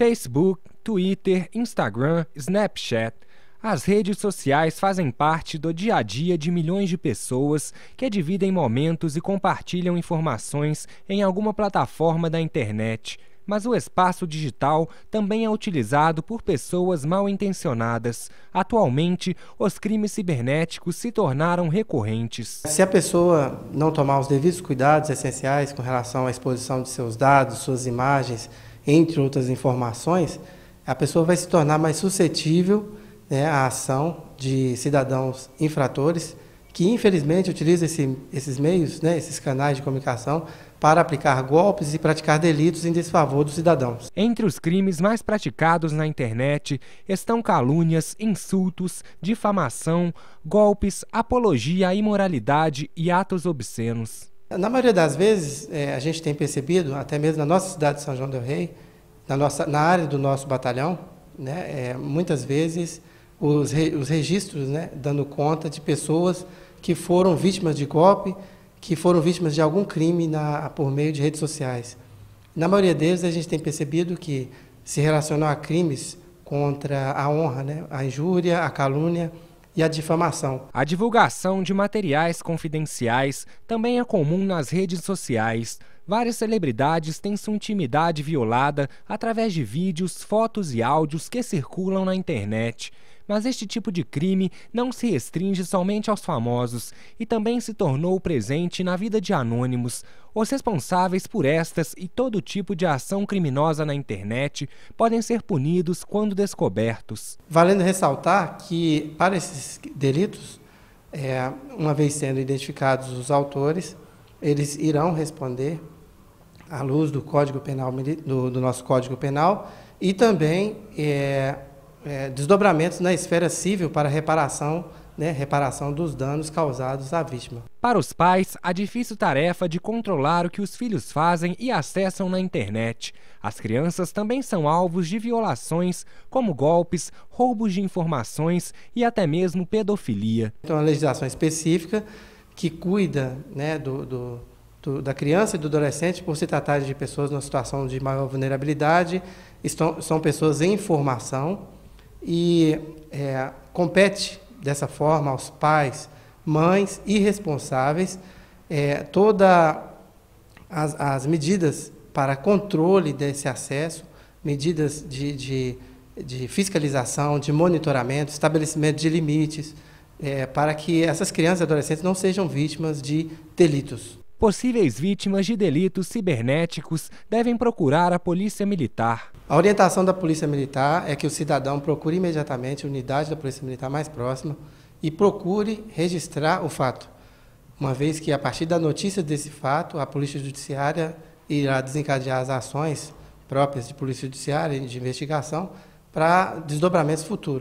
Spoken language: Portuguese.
Facebook, Twitter, Instagram, Snapchat. As redes sociais fazem parte do dia a dia de milhões de pessoas que dividem momentos e compartilham informações em alguma plataforma da internet. Mas o espaço digital também é utilizado por pessoas mal intencionadas. Atualmente, os crimes cibernéticos se tornaram recorrentes. Se a pessoa não tomar os devidos cuidados essenciais com relação à exposição de seus dados, suas imagens, entre outras informações, a pessoa vai se tornar mais suscetível né, à ação de cidadãos infratores que, infelizmente, utilizam esse, esses meios, né, esses canais de comunicação, para aplicar golpes e praticar delitos em desfavor dos cidadãos. Entre os crimes mais praticados na internet estão calúnias, insultos, difamação, golpes, apologia à imoralidade e atos obscenos. Na maioria das vezes, é, a gente tem percebido, até mesmo na nossa cidade de São João del Rei, na, nossa, na área do nosso batalhão, né, é, muitas vezes os, re, os registros né, dando conta de pessoas que foram vítimas de golpe, que foram vítimas de algum crime na, por meio de redes sociais. Na maioria deles, a gente tem percebido que se relacionam a crimes contra a honra, né, a injúria, a calúnia, e a difamação. A divulgação de materiais confidenciais também é comum nas redes sociais. Várias celebridades têm sua intimidade violada através de vídeos, fotos e áudios que circulam na internet. Mas este tipo de crime não se restringe somente aos famosos e também se tornou presente na vida de anônimos, os responsáveis por estas e todo tipo de ação criminosa na internet podem ser punidos quando descobertos. Valendo ressaltar que, para esses delitos, é, uma vez sendo identificados os autores, eles irão responder à luz do Código Penal do, do nosso Código Penal e também é, é, desdobramentos na esfera civil para reparação né, reparação dos danos causados à vítima. Para os pais, a difícil tarefa de controlar o que os filhos fazem e acessam na internet. As crianças também são alvos de violações, como golpes, roubos de informações e até mesmo pedofilia. Então, uma legislação específica que cuida né, do, do, do, da criança e do adolescente por se tratar de pessoas numa situação de maior vulnerabilidade, estão, são pessoas em formação e é, compete dessa forma aos pais, mães irresponsáveis, é, todas as, as, medidas para controle desse acesso, medidas de, de, de fiscalização, de monitoramento, estabelecimento de limites, é, para que essas crianças e adolescentes não sejam vítimas de delitos. Possíveis vítimas de delitos cibernéticos devem procurar a Polícia Militar. A orientação da Polícia Militar é que o cidadão procure imediatamente a unidade da Polícia Militar mais próxima e procure registrar o fato, uma vez que, a partir da notícia desse fato, a Polícia Judiciária irá desencadear as ações próprias de Polícia Judiciária e de investigação para desdobramentos futuros.